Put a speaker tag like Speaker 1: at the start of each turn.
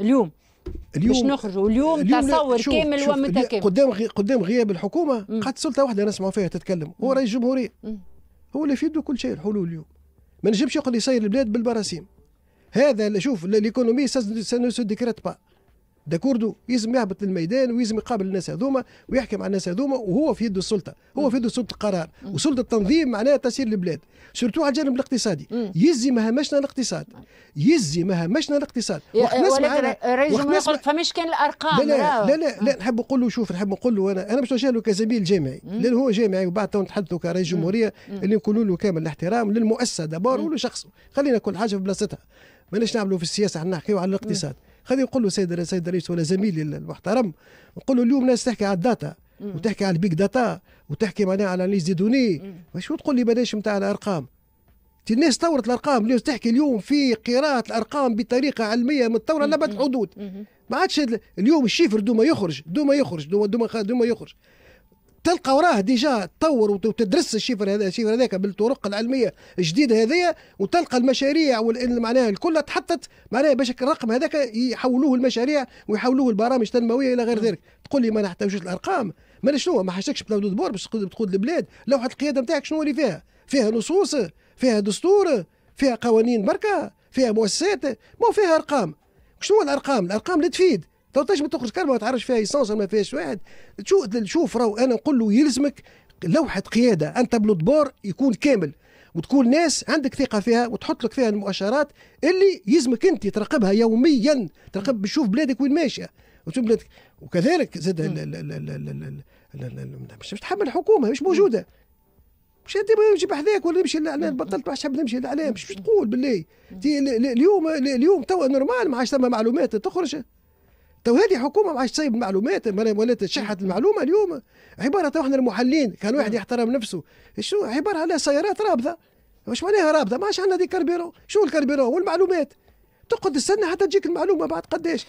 Speaker 1: اليوم اليوم باش نخرجوا اليوم, اليوم تصور شوف كامل شوف ومتكامل قدام غي... قدام غياب الحكومه قد سلطه واحده نسمعوا فيها تتكلم هو رئيس الجمهوريه هو اللي في يده كل شيء الحلول اليوم ما نجمش يقول لي البلاد بالبراسيم هذا شوف ليكونومي سنو سو ديكريت با داكوردو يزم يهبط للميدان ويزم يقابل الناس هذوما ويحكي مع الناس هذوما وهو في يده السلطه هو في يده سلطه القرار وسلطه التنظيم معناها تسير البلاد سورتو على الجانب الاقتصادي يزي مهمشنا الاقتصاد يزي مهمشنا الاقتصاد وقت نسمع ولكن نسمع فمش كان الارقام لا لا لا, لا, لا نحب نقول له شوف نحب نقول له انا انا باش له كزميل جامعي لان هو جامعي وبعد تو نتحدثوا كرئيس جمهوريه اللي نقولوا له كامل الاحترام للمؤسسه دابور ولشخصه خلينا كل حاجه في بلاصتها ماناش نعملوا في السياسه احنا نحكيو على الاقتصاد مم. هذا نقول له سيد سيد الرئيس ولا زميلي المحترم نقول له اليوم الناس تحكي على الداتا وتحكي على البيك داتا وتحكي معناها على ليز دي دوني شو تقول لي بلاش نتاع الارقام الناس طورت الارقام اليوم تحكي اليوم في قراءه الارقام بطريقه علميه متطوره لابد الحدود ما عادش اليوم الشيفر دوما يخرج دوما يخرج دوما دوما دوما يخرج تلقى وراه ديجا تطور وتدرس الشفر هذا الشفر هذاك بالطرق العلميه الجديده هذه وتلقى المشاريع معناها الكل تحطت معناها باش الرقم هذاك يحولوه المشاريع ويحولوه البرامج التنمويه الى غير ذلك تقول لي ما نحتاجوش الارقام ما شنو ما حاجتكش بلودود بور باش تقود البلاد لوحه القياده نتاعك شنو اللي فيها فيها نصوص فيها دستور فيها قوانين بركه فيها مؤسسات ما فيها ارقام شنو الارقام الارقام اللي تفيد تو تنجم تخرج كربه ما تعرفش فيها ايسونس ما فيهاش واحد شوف راهو انا نقول له يلزمك لوحه قياده انت بلودبور يكون كامل وتكون ناس عندك ثقه فيها وتحط لك فيها المؤشرات اللي يلزمك انت تراقبها يوميا تراقب تشوف بلادك وين ماشيه وتشوف بلادك وكذلك زاد مش تحمل الحكومه مش موجوده مش انت نمشي بحذاك ولا نمشي انا بطلت ما حاب نمشي الاعلام مش تقول بالله اليوم اليوم توا نورمال ما عادش ثم معلومات تخرج تو هذه حكومه ما عادش تصيب المعلومات ولات شحت المعلومه اليوم عباره تو احنا المحلين كان واحد نعم. يحترم نفسه شو عباره على سيارات رابضه واش معناها رابضه ما عادش عندنا دي كربيرو شو الكربيرو والمعلومات تقعد تستنى حتى تجيك المعلومه بعد قداش